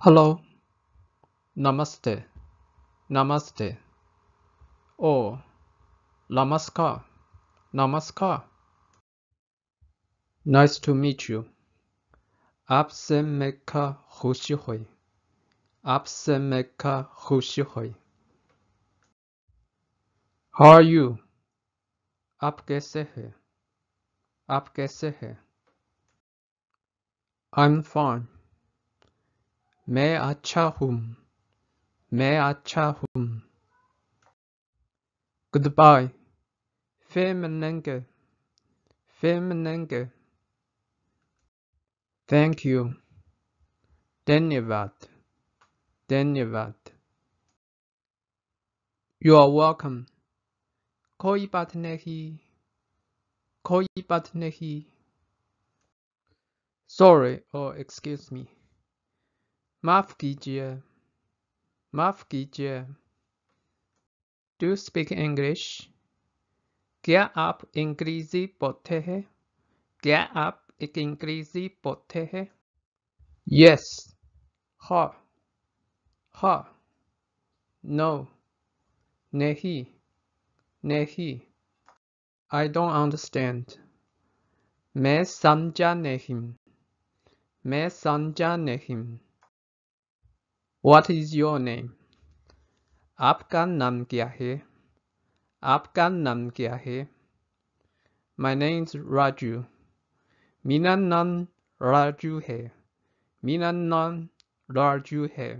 Hello. Namaste. Namaste. Oh. Namaskar. Namaskar. Nice to meet you. Apse meka hushihoi. Apse meka hushihoi. How are you? kaise hai? हैं? kaise hai? i I'm fine. मैं अच्छा हूँ मैं अच्छा हूँ goodbye feminenke feminenke thank you Danyavat. Danyavat. you are welcome koi batnehi koi batnehi sorry or oh, excuse me Maaf kijie. Do you speak English? Kya aap Angrezi bolte hai? Kya aap ek Angrezi bolte Yes. Ha. Ha. No. Nahi. Nahi. I don't understand. Main samjha nahi. Main samjha nahi. What is your name? आपका नाम क्या है? आपका नाम क्या है? My name's Raju. मेरा नाम राजू है. मेरा नाम राजू है.